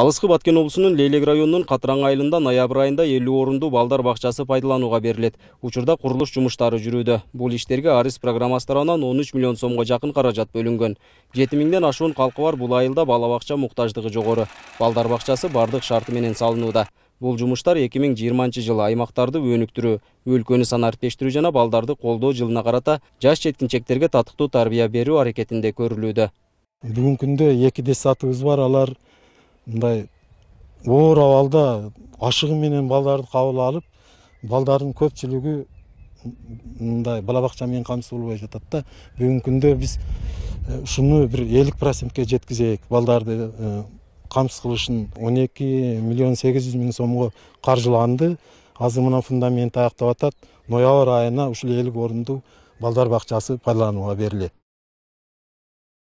алысқы баткен облысының лейлек районының қатыран айылында ноябрь айында элүү орундуу балдар бақшасы пайдаланууга берилет учурда курулуш жұмыштары жүрүүдө Бұл иштерге арыс программасы тарабынан миллион сомға жақын қаражат бөлінген. жети миңден ашуын калкы бар бұл айылда бала бакча муктаждыгы жогору балдар бакчасы бардык шарты менен салынууда бул жумуштар эки миң жыйырманчы жылы аймактарды өнүктүрүү өлкөнү жана балдарды колдоо жылына қарата жаш жеткіншектерге татыктуу тарбия беру аракетинде көрүлүүдө бүгүнкү күндө эки десятыбыз бар алар мындай оор абалда ашыгы менен балдарды кабыл алып балдардын көпчүлүгү мындай бала бакча менен камсыз болбой жатат да бүгүнкү күндө биз э, ушуну бир элүү процентке жеткизейик балдарды э, камсыз кылышын он эки миллион сегиз жүз миң сомго каржыланды азыр мына фундамент аяктап атат ноябрь айына ушул элүү орунду балдар бакчасы пайдаланууга берилет